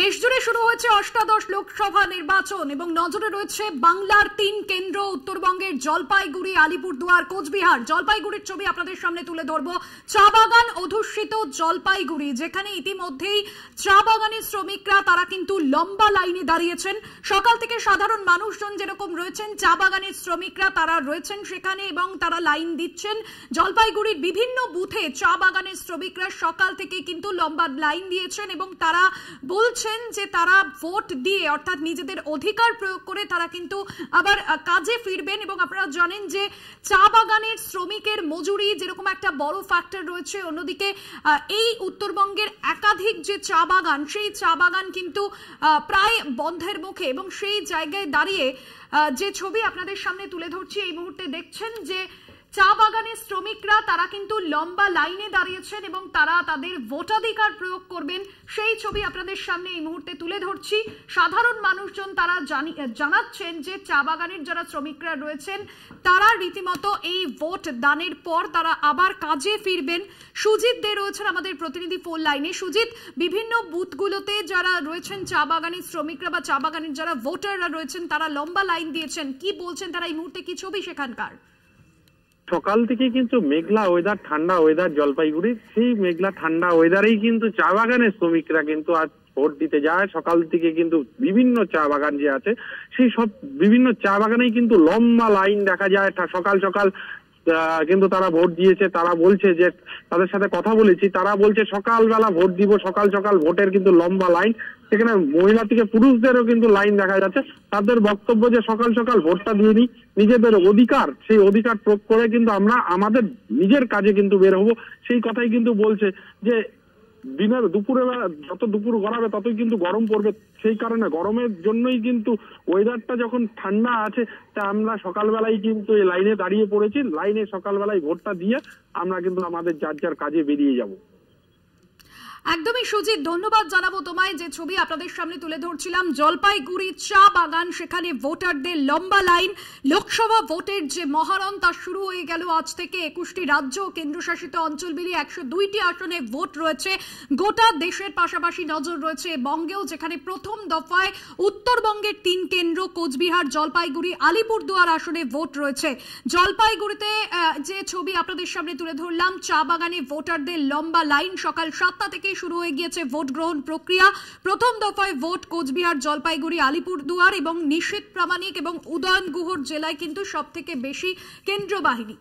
দেশজুড়ে শুরু হয়েছে অষ্টাদশ লোকসভা নির্বাচন এবং নজরে রয়েছে বাংলার তিন কেন্দ্র উত্তরবঙ্গের জলপাইগুড়ি আলিপুরদুয়ার কোচবিহার জলপাইগুড়ির ছবি আপনাদের সামনে তুলে ধরব চা বাগান অধুষ্ঠিত জলপাইগুড়ি যেখানে ইতিমধ্যেই চা বাগানের শ্রমিকরা তারা কিন্তু লম্বা লাইনে দাঁড়িয়েছেন সকাল থেকে সাধারণ মানুষজন যেরকম রয়েছেন চা বাগানের শ্রমিকরা তারা রয়েছেন সেখানে এবং তারা লাইন দিচ্ছেন জলপাইগুড়ির বিভিন্ন বুথে চা বাগানের শ্রমিকরা সকাল থেকে কিন্তু লম্বা লাইন দিয়েছেন এবং তারা বলছেন বলছেন যে তারা ভোট দিয়ে অর্থাৎ নিজেদের অধিকার প্রয়োগ করে তারা কিন্তু আবার কাজে ফিরবেন এবং আপনারা জানেন যে চা বাগানের শ্রমিকের মজুরি যেরকম একটা বড় ফ্যাক্টর রয়েছে অন্যদিকে এই উত্তরবঙ্গের একাধিক যে চা বাগান সেই চা বাগান কিন্তু প্রায় বন্ধের মুখে এবং সেই জায়গায় দাঁড়িয়ে যে ছবি আপনাদের সামনে তুলে ধরছি এই মুহূর্তে দেখছেন যে চা বাগানের শ্রমিকরা তারা কিন্তু লম্বা লাইনে দাঁড়িয়েছেন এবং তারা তাদের ভোটাধিকার প্রয়োগ করবেন সেই ছবি আপনাদের সামনে এই মুহূর্তে তুলে ধরছি সাধারণ মানুষজন তারা জানাচ্ছেন যে চা বাগানের যারা শ্রমিকরা রয়েছেন তারা রীতিমতো এই ভোট দানের পর তারা আবার কাজে ফিরবেন সুজিত দে রয়েছেন আমাদের প্রতিনিধি ফোন লাইনে সুজিত বিভিন্ন বুথগুলোতে যারা রয়েছেন চা বাগানের শ্রমিকরা বা চা বাগানের যারা ভোটাররা রয়েছেন তারা লম্বা লাইন দিয়েছেন কি বলছেন তারা এই মুহূর্তে কি ছবি সেখানকার সকাল থেকে কিন্তু মেঘলা ওয়েদার ঠান্ডা ওয়েদার জলপাইগুড়ির সেই মেঘলা ঠান্ডা ওয়েদারেই কিন্তু চা বাগানের শ্রমিকরা কিন্তু আজ ভোট দিতে যায় সকাল থেকে কিন্তু বিভিন্ন চা বাগান যে আছে সেই সব বিভিন্ন চা বাগানেই কিন্তু লম্বা লাইন দেখা যায় সকাল সকাল কিন্তু তারা ভোট দিয়েছে তারা বলছে যে তাদের সাথে কথা বলেছি তারা বলছে সকালবেলা ভোট দিব সকাল সকাল ভোটের কিন্তু লম্বা লাইন সেখানে মহিলা থেকে পুরুষদেরও কিন্তু লাইন দেখা যাচ্ছে তাদের বক্তব্য যে সকাল সকাল ভোটটা দিয়ে দিই নিজেদের অধিকার সেই অধিকার প্রয়োগ করে কিন্তু আমরা আমাদের নিজের কাজে কিন্তু বের হবো সেই কথাই কিন্তু বলছে যে দিনের দুপুরে যত দুপুর গড়াবে ততই কিন্তু গরম পড়বে সেই কারণে গরমের জন্যই কিন্তু ওয়েদারটা যখন ঠান্ডা আছে তা আমরা সকালবেলায় কিন্তু এই লাইনে দাঁড়িয়ে পড়েছি লাইনে সকালবেলায় ভোটটা দিয়ে আমরা কিন্তু আমাদের যার যার কাজে বেরিয়ে যাবো একদমই সুজিত ধন্যবাদ জানাবো তোমায় যে ছবি আপনাদের সামনে তুলে ধরছিলাম জলপাইগুড়ি চা বাগান সেখানে ভোটারদের লম্বা লাইন লোকসভা ভোটের যে মহারণ তা শুরু হয়ে গেল আজ থেকে একুশটি রাজ্য ও কেন্দ্রশাসিত অঞ্চল মিলিয়ে একশো দুইটি আসনে ভোট রয়েছে গোটা দেশের পাশাপাশি নজর রয়েছে বঙ্গেও যেখানে প্রথম দফায় উত্তরবঙ্গের তিন কেন্দ্র কোচবিহার জলপাইগুড়ি আলিপুরদুয়ার আসনে ভোট রয়েছে জলপাইগুড়িতে যে ছবি আপনাদের সামনে তুলে ধরলাম চা বাগানে ভোটারদের লম্বা লাইন সকাল সাতটা থেকে শুরু হয়ে গিয়েছে ভোট গ্রহণ প্রক্রিয়া প্রথম দফায় ভোট কোচবিহার জলপাইগুড়ি আলিপুরদুয়ার এবং নিশীত প্রামাণিক এবং উদয়ন গুহর জেলায় কিন্তু সবথেকে বেশি কেন্দ্র বাহিনী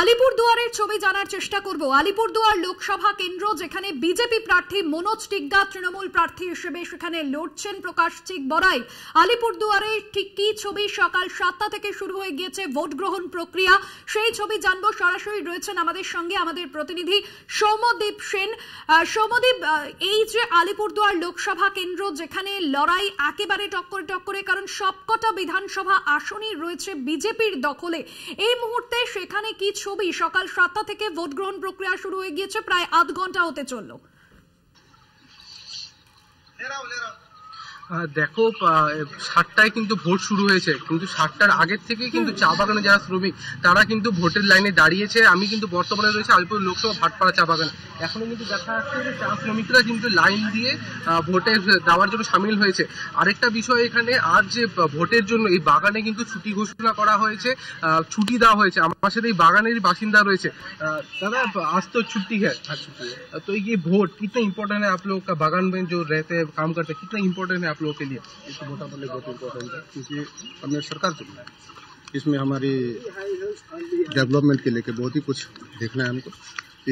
আলিপুর দুয়ারের ছবি জানার চেষ্টা করব আলিপুর দুয়ার লোকসভা কেন্দ্র যেখানে বিজেপি প্রার্থী মনোজ টিগ্গা তৃণমূল প্রার্থী হিসেবে সেখানে লড়ছেন প্রকাশ চিক বরাই আলিপুর দুয়ারে ঠিক কি ছবি সকাল সাতটা থেকে শুরু হয়ে গিয়েছে ভোট গ্রহণ প্রক্রিয়া সেই ছবি জানবো সরাসরি রয়েছেন আমাদের সঙ্গে আমাদের প্রতিনিধি সৌমদ্বীপ সেন সৌমদ্বীপ এই যে আলিপুর দুয়ার লোকসভা কেন্দ্র যেখানে লড়াই একেবারে টক্করে টক্করে কারণ সবকটা বিধানসভা আসনই রয়েছে বিজেপির দখলে এই মুহূর্তে সেখানে কিছু ছবি সকাল সাতটা থেকে ভোট গ্রহণ প্রক্রিয়া শুরু হয়ে গিয়েছে প্রায় আধ ঘন্টা হতে চললো দেখো সাতটায় কিন্তু ভোট শুরু হয়েছে কিন্তু সাতটার আগের থেকে কিন্তু চা বাগানে যারা শ্রমিক তারা কিন্তু ভোটের লাইনে দাঁড়িয়েছে আমি কিন্তু বর্তমানে রয়েছে আলিপুর লোকসভা ভাটপাড়া চা বাগানে এখনো কিন্তু দেখা যাচ্ছে যে চা শ্রমিকরা কিন্তু লাইন দিয়ে ভোটে দেওয়ার জন্য সামিল হয়েছে আরেকটা বিষয় এখানে আর যে ভোটের জন্য এই বাগানে কিন্তু ছুটি ঘোষণা করা হয়েছে ছুটি দেওয়া হয়েছে আমার সাথে এই বাগানের বাসিন্দা রয়েছে দাদা আজ তো ছুটি হ্যাঁ তো এই ভোট কিতনা ইম্পর্টেন্ট হ্যাঁ আপ লোক বাগান মেয়ে যে रहते हैं काम करते लोगों के लिए इसको बहुत बहुत इम्पोर्टेंट है क्योंकि हमने सरकार चुनी है इसमें हमारी डेवलपमेंट के लेके बहुत ही कुछ देखना है हमको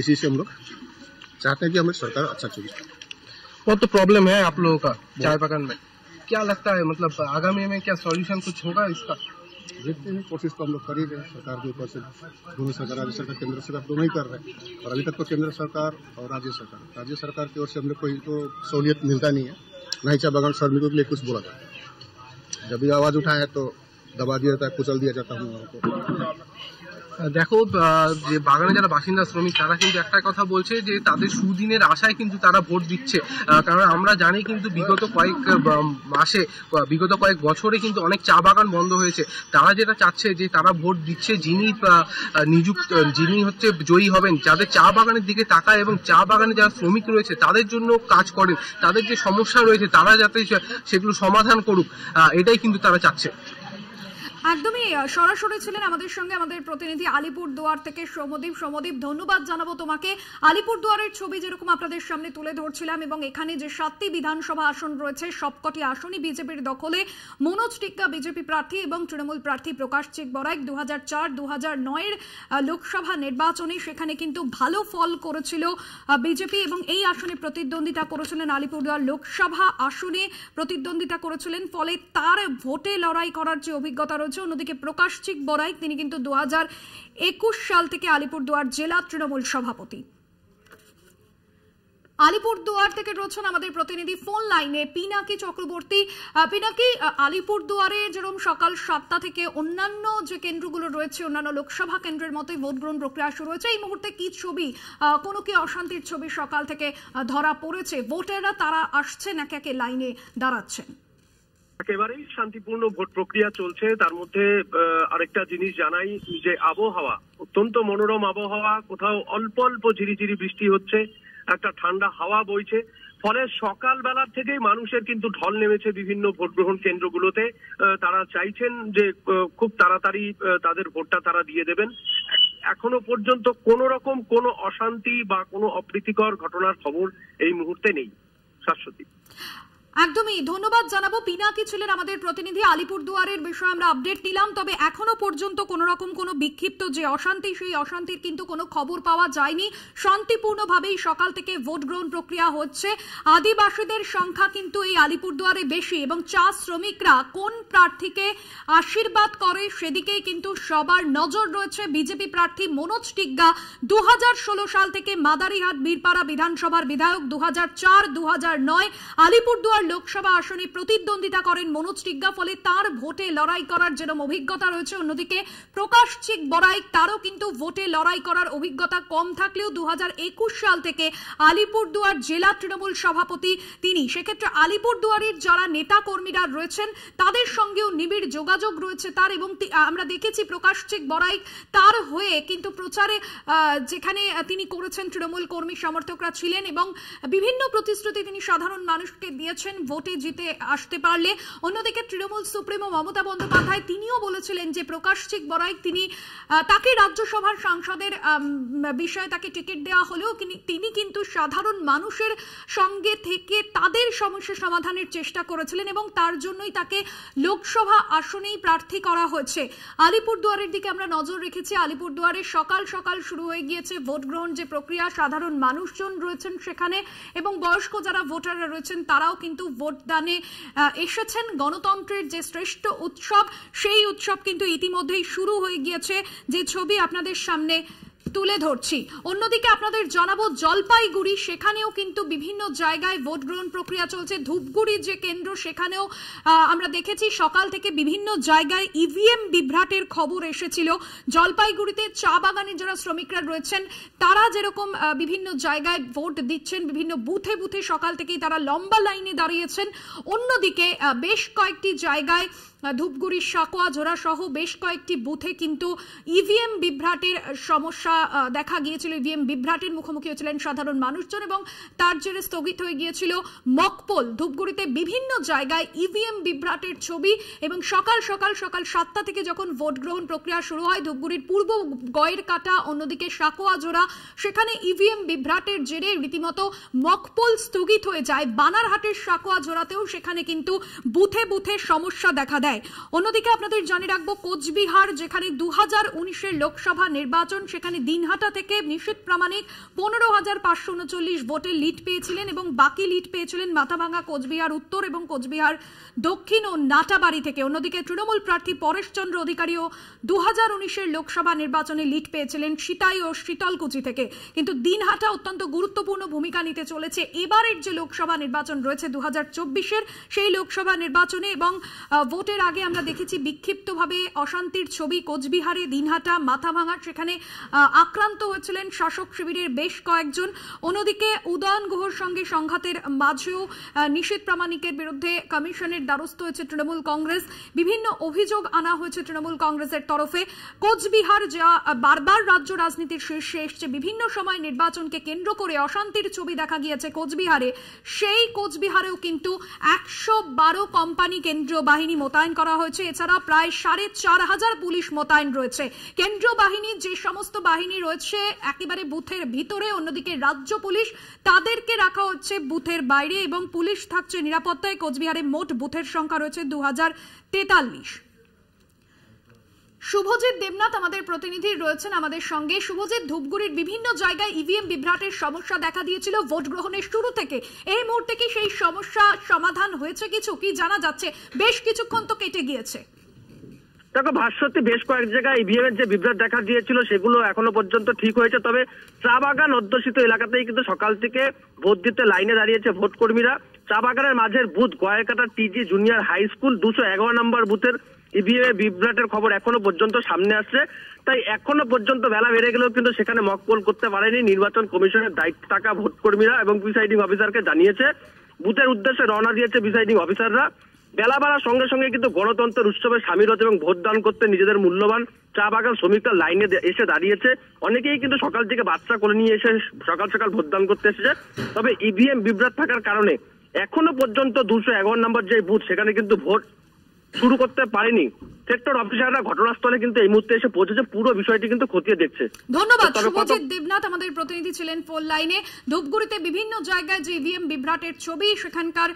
इसी से हम लोग चाहते हैं कि हमें सरकार अच्छा चुनी बहुत तो प्रॉब्लम है आप लोगों का चाय बागान में क्या लगता है मतलब आगामी में क्या सॉल्यूशन कुछ होगा इसका देखते हैं कोशिश तो हम लोग कर ही रहे हैं सरकार के ऊपर से दोनों सरकार राज्य सरकार केंद्र सरकार दोनों ही कर रहे हैं और अभी तक तो केंद्र सरकार और राज्य सरकार राज्य सरकार की ओर से हम लोग कोई तो सहूलियत मिलता नहीं है नाइचा बगान श्रमिकों के लिए कुछ बोला था जब ये आवाज़ उठाया तो দাবা দিয়ে তা है দিয়ে दिया দেখো যে বাগানে যারা বাসিন্দা শ্রমিক তারা কিন্তু একটা কথা বলছে যে তাদের সুদিনের আশায় কিন্তু তারা ভোট দিচ্ছে কারণ আমরা জানি কিন্তু বিগত কয়েক মাসে বিগত কয়েক বছরে কিন্তু অনেক চা বাগান বন্ধ হয়েছে তারা যেটা চাচ্ছে যে তারা ভোট দিচ্ছে যিনি নিযুক্ত যিনি হচ্ছে জয়ী হবেন যাদের চা বাগানের দিকে তাকায় এবং চা বাগানে যারা শ্রমিক রয়েছে তাদের জন্য কাজ করেন তাদের যে সমস্যা রয়েছে তারা যাতে সেগুলো সমাধান করুক এটাই কিন্তু তারা চাচ্ছে একদমই সরাসরি ছিলেন আমাদের সঙ্গে আমাদের প্রতিনিধি আলিপুর দুয়ার থেকে সমদীপ সমদীপ ধন্যবাদ জানাবো তোমাকে আলিপুর দুয়ারের ছবি যেরকম আপনাদের সামনে তুলে ধরছিলাম এবং এখানে যে সাতটি বিধানসভা আসন রয়েছে সবকটি আসনই বিজেপির দখলে মনোজ টিক্কা বিজেপি প্রার্থী এবং তৃণমূল প্রার্থী প্রকাশ চিক বরাইক দু হাজার চার দু হাজার নয়ের লোকসভা নির্বাচনে সেখানে কিন্তু ভালো ফল করেছিল বিজেপি এবং এই আসনে প্রতিদ্বন্দ্বিতা করেছিলেন আলিপুরদুয়ার লোকসভা আসনে প্রতিদ্বন্দ্বিতা করেছিলেন ফলে তার ভোটে লড়াই করার যে অভিজ্ঞতা রয়েছে রাজ্যে অন্যদিকে প্রকাশ চিক বরাইক তিনি কিন্তু দু একুশ সাল থেকে আলিপুরদুয়ার জেলা তৃণমূল সভাপতি আলিপুরদুয়ার থেকে রয়েছেন আমাদের প্রতিনিধি ফোন লাইনে পিনাকি চক্রবর্তী পিনাকি আলিপুরদুয়ারে যেরকম সকাল সাতটা থেকে অন্যান্য যে কেন্দ্রগুলো রয়েছে অন্যান্য লোকসভা কেন্দ্রের মতোই ভোট গ্রহণ প্রক্রিয়া শুরু হয়েছে এই মুহূর্তে কি ছবি কোনো কি অশান্তির ছবি সকাল থেকে ধরা পড়েছে ভোটাররা তারা আসছেন একে একে লাইনে দাঁড়াচ্ছেন একেবারেই শান্তিপূর্ণ ভোট প্রক্রিয়া চলছে তার মধ্যে আরেকটা জিনিস জানাই যে আবহাওয়া অত্যন্ত মনোরম আবহাওয়া কোথাও অল্প অল্প ঝিরিঝিরি বৃষ্টি হচ্ছে একটা ঠান্ডা হাওয়া বইছে ফলে সকালবেলার থেকেই মানুষের কিন্তু ঢল নেমেছে বিভিন্ন ভোট গ্রহণ কেন্দ্রগুলোতে তারা চাইছেন যে খুব তাড়াতাড়ি তাদের ভোটটা তারা দিয়ে দেবেন এখনো পর্যন্ত কোনো রকম কোনো অশান্তি বা কোনো অপ্রীতিকর ঘটনার খবর এই মুহূর্তে নেই শাশ্বতী একদমই ধন্যবাদ জানাবো পিনাকি ছিলেন আমাদের প্রতিনিধি আলিপুরদুয়ারের বিষয়ে আমরা আপডেট নিলাম তবে এখনো পর্যন্ত কোনো রকম কোনো বিক্ষিপ্ত যে অশান্তি সেই অশান্তির কিন্তু কোনো খবর পাওয়া যায়নি শান্তিপূর্ণভাবেই সকাল থেকে ভোট গ্রহণ প্রক্রিয়া হচ্ছে আদিবাসীদের সংখ্যা কিন্তু এই আলিপুরদুয়ারে বেশি এবং চা শ্রমিকরা কোন প্রার্থীকে আশীর্বাদ করে সেদিকে কিন্তু সবার নজর রয়েছে বিজেপি প্রার্থী মনোজ টিগ্গা দু সাল থেকে মাদারিহাট বীরপাড়া বিধানসভার বিধায়ক দু হাজার চার আলিপুরদুয়ার বিধাননগর লোকসভা আসনে প্রতিদ্বন্দ্বিতা করেন মনোজ টিগ্গা ফলে তার ভোটে লড়াই করার যেরকম অভিজ্ঞতা রয়েছে অন্যদিকে প্রকাশ চিক বরাইক তারও কিন্তু ভোটে লড়াই করার অভিজ্ঞতা কম থাকলেও দু সাল থেকে আলিপুরদুয়ার জেলা তৃণমূল সভাপতি তিনি সেক্ষেত্রে আলিপুরদুয়ারের যারা নেতা কর্মীরা রয়েছেন তাদের সঙ্গেও নিবিড় যোগাযোগ রয়েছে তার এবং আমরা দেখেছি প্রকাশ চিক বরাইক তার হয়ে কিন্তু প্রচারে যেখানে তিনি করেছেন তৃণমূল কর্মী সমর্থকরা ছিলেন এবং বিভিন্ন প্রতিশ্রুতি তিনি সাধারণ মানুষকে দিয়েছেন করেছেন ভোটে জিতে আসতে পারলে অন্যদিকে তৃণমূল সুপ্রিমো মমতা বন্দ্যোপাধ্যায় তিনিও বলেছিলেন যে প্রকাশ চিক বরাইক তিনি তাকে রাজ্যসভার সাংসদের বিষয়ে তাকে টিকিট দেওয়া হলেও তিনি কিন্তু সাধারণ মানুষের সঙ্গে থেকে তাদের সমস্যা সমাধানের চেষ্টা করেছিলেন এবং তার জন্যই তাকে লোকসভা আসনেই প্রার্থী করা হয়েছে আলিপুরদুয়ারের দিকে আমরা নজর রেখেছি আলিপুরদুয়ারে সকাল সকাল শুরু হয়ে গিয়েছে ভোট গ্রহণ যে প্রক্রিয়া সাধারণ মানুষজন রয়েছেন সেখানে এবং বয়স্ক যারা ভোটাররা রয়েছেন তারাও কিন্তু কিন্তু ভোটদানে এসেছেন গণতন্ত্রের যে শ্রেষ্ঠ উৎসব সেই উৎসব কিন্তু ইতিমধ্যেই শুরু হয়ে গিয়েছে যে ছবি আপনাদের সামনে তুলে ধরছি অন্যদিকে আপনাদের জানাবো জলপাইগুড়ি সেখানেও কিন্তু বিভিন্ন জায়গায় ভোট গ্রহণ প্রক্রিয়া চলছে ধূপগুড়ি যে কেন্দ্র সেখানেও আমরা দেখেছি সকাল থেকে বিভিন্ন জায়গায় ইভিএম বিভ্রাটের খবর এসেছিল জলপাইগুড়িতে চা বাগানে যারা শ্রমিকরা রয়েছেন তারা যেরকম বিভিন্ন জায়গায় ভোট দিচ্ছেন বিভিন্ন বুথে বুথে সকাল থেকেই তারা লম্বা লাইনে দাঁড়িয়েছেন অন্যদিকে বেশ কয়েকটি জায়গায় ধূপগুড়ি সাকোয়া ঝোড়া সহ বেশ কয়েকটি বুথে কিন্তু ইভিএম e বিভ্রাটের সমস্যা দেখা গিয়েছিল ইভিএম e বিভ্রাটের মুখোমুখি হয়েছিলেন সাধারণ মানুষজন এবং তার জেরে স্থগিত হয়ে গিয়েছিল মকপোল ধূপগুড়িতে বিভিন্ন জায়গায় ইভিএম e বিভ্রাটের ছবি এবং সকাল সকাল সকাল সাতটা থেকে যখন ভোট গ্রহণ প্রক্রিয়া শুরু হয় ধূপগুড়ির পূর্ব গয়ের কাটা অন্যদিকে সাকোয়া জোড়া সেখানে ইভিএম বিভ্রাটের জেরে রীতিমতো মকপোল স্থগিত হয়ে যায় বানারহাটের সাকোয়া জোড়াতেও সেখানে কিন্তু বুথে বুথে সমস্যা দেখা দেয় দেয় অন্যদিকে আপনাদের জানিয়ে রাখবো কোচবিহার যেখানে দু হাজার লোকসভা নির্বাচন সেখানে দিনহাটা থেকে নিশীত প্রামাণিক পনেরো হাজার পাঁচশো উনচল্লিশ ভোটে লিড পেয়েছিলেন এবং বাকি লিড পেয়েছিলেন মাথাভাঙ্গা কোচবিহার উত্তর এবং কোচবিহার দক্ষিণ ও নাটাবাড়ি থেকে অন্যদিকে তৃণমূল প্রার্থী পরেশচন্দ্র অধিকারীও দু হাজার লোকসভা নির্বাচনে লিড পেয়েছিলেন সিতাই ও শীতলকুচি থেকে কিন্তু দিনহাটা অত্যন্ত গুরুত্বপূর্ণ ভূমিকা নিতে চলেছে এবারের যে লোকসভা নির্বাচন রয়েছে দু হাজার সেই লোকসভা নির্বাচনে এবং ভোটের নির্বাচনের আগে আমরা দেখেছি বিক্ষিপ্তভাবে অশান্তির ছবি কোচবিহারে দিনহাটা মাথা ভাঙা সেখানে আক্রান্ত হয়েছিলেন শাসক শিবিরের বেশ কয়েকজন অন্যদিকে উদয়ন গুহর সঙ্গে সংঘাতের মাঝেও নিশীত প্রামাণিকের বিরুদ্ধে কমিশনের দ্বারস্থ হয়েছে তৃণমূল কংগ্রেস বিভিন্ন অভিযোগ আনা হয়েছে তৃণমূল কংগ্রেসের তরফে কোচবিহার যা বারবার রাজ্য রাজনীতির শীর্ষে এসছে বিভিন্ন সময় নির্বাচনকে কেন্দ্র করে অশান্তির ছবি দেখা গিয়েছে কোচবিহারে সেই কোচবিহারেও কিন্তু একশো বারো কোম্পানি কেন্দ্রীয় বাহিনী মোতায়েন মোতায়েন করা হয়েছে এছাড়া প্রায় সাড়ে চার হাজার পুলিশ মোতায়েন রয়েছে কেন্দ্রীয় বাহিনী যে সমস্ত বাহিনী রয়েছে একেবারে বুথের ভিতরে অন্যদিকে রাজ্য পুলিশ তাদেরকে রাখা হচ্ছে বুথের বাইরে এবং পুলিশ থাকছে নিরাপত্তায় কোচবিহারে মোট বুথের সংখ্যা রয়েছে দু হাজার তেতাল্লিশ শুভজিৎ দেবনাথ আমাদের প্রতিনিধি রয়েছেন আমাদের সঙ্গে শুভজিৎ ধূপগুড়ির বিভিন্ন জায়গায় ইভিএম e বিভ্রাটের সমস্যা দেখা দিয়েছিল ভোট গ্রহণের শুরু থেকে এই মুহূর্তে কি সেই সমস্যা সমাধান হয়েছে কিছু কি জানা যাচ্ছে বেশ কিছুক্ষণ তো কেটে গিয়েছে দেখো ভাস্বতী বেশ কয়েক জায়গায় ইভিএম e এর যে বিভ্রাট দেখা দিয়েছিল সেগুলো এখনো পর্যন্ত ঠিক হয়েছে তবে চা বাগান অধ্যুষিত এলাকাতেই কিন্তু সকাল থেকে ভোট দিতে লাইনে দাঁড়িয়েছে ভোট কর্মীরা চা বাগানের মাঝের booth Gayakata TG junior high school দুশো এগারো নম্বর বুথের ইভিএম এ বিভ্রাটের খবর এখনো পর্যন্ত সামনে আসছে তাই এখনো পর্যন্ত বেলা বেড়ে গেলেও কিন্তু সেখানে মকপোল করতে পারেনি নির্বাচন কমিশনের দায়িত্ব থাকা কর্মীরা এবং প্রিসাইডিং অফিসারকে জানিয়েছে বুথের উদ্দেশ্যে রওনা দিয়েছে প্রিসাইডিং অফিসাররা বেলা বাড়ার সঙ্গে সঙ্গে কিন্তু গণতন্ত্রের উৎসবে সামিল হচ্ছে এবং ভোটদান করতে নিজেদের মূল্যবান চা বাগান শ্রমিকরা লাইনে এসে দাঁড়িয়েছে অনেকেই কিন্তু সকাল থেকে বাচ্চা করে নিয়ে এসে সকাল সকাল ভোটদান করতে এসেছে তবে ইভিএম বিভ্রাট থাকার কারণে এখনো পর্যন্ত দুশো এগারো নম্বর যে বুথ সেখানে কিন্তু ভোট শুরু করতে পারেনি সেক্টর অফিসাররা ঘটনাস্থলে কিন্তু এই মুহূর্তে এসে পৌঁছেছে পুরো বিষয়টি কিন্তু খতিয়ে দেখছে ধন্যবাদ শুভজিৎ দেবনাথ আমাদের প্রতিনিধি ছিলেন ফোন লাইনে ধূপগুড়িতে বিভিন্ন জায়গায় যে ইভিএম e বিভ্রাটের ছবি সেখানকার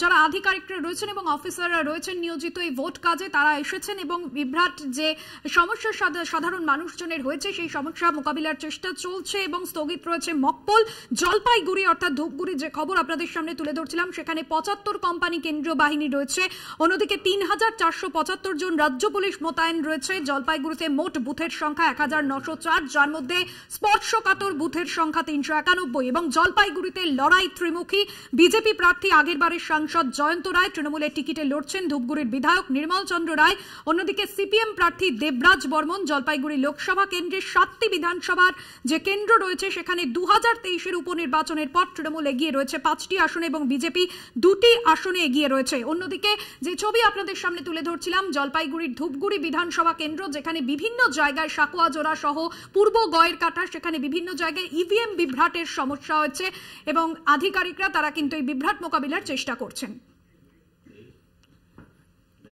যারা আধিকারিকরা রয়েছেন এবং অফিসাররা রয়েছেন নিয়োজিত এই ভোট কাজে তারা এসেছেন এবং বিভ্রাট যে সমস্যা সাধারণ মানুষজনের হয়েছে সেই সমস্যা মোকাবিলার চেষ্টা চলছে এবং স্থগিত রয়েছে মকপল জলপাইগুড়ি অর্থাৎ ধূপগুড়ি যে খবর আপনাদের সামনে তুলে ধরছিলাম সেখানে পঁচাত্তর কোম্পানি কেন্দ্রীয় বাহিনী রয়েছে অন্যদিকে তিন হাজার চারশো পঁচাত্তর জন রাজ্য রাজ্য পুলিশ মোতায়েন রয়েছে জলপাইগুড়িতে মোট বুথের সংখ্যা এক যার মধ্যে স্পর্শকাতর বুথের সংখ্যা তিনশো একানব্বই এবং জলপাইগুড়িতে লড়াই ত্রিমুখী বিজেপি প্রার্থী আগেরবারের সাংসদ জয়ন্ত রায় তৃণমূলের টিকিটে লড়ছেন ধূপগুড়ির বিধায়ক নির্মল চন্দ্র রায় অন্যদিকে সিপিএম প্রার্থী দেবরাজ বর্মন জলপাইগুড়ি লোকসভা কেন্দ্রের সাতটি বিধানসভার যে কেন্দ্র রয়েছে সেখানে দু হাজার তেইশের উপনির্বাচনের পর তৃণমূল এগিয়ে রয়েছে পাঁচটি আসনে এবং বিজেপি দুটি আসনে এগিয়ে রয়েছে অন্যদিকে যে ছবি আপনাদের সামনে তুলে ধরছিলাম জলপাইগুড়ি শিলিগুড়ির ধূপগুড়ি বিধানসভা কেন্দ্র যেখানে বিভিন্ন জায়গায় সাকুয়াজোড়া সহ পূর্ব গয়ের কাটা সেখানে বিভিন্ন জায়গায় ইভিএম বিভ্রাটের সমস্যা হয়েছে এবং আধিকারিকরা তারা কিন্তু এই বিভ্রাট মোকাবিলার চেষ্টা করছেন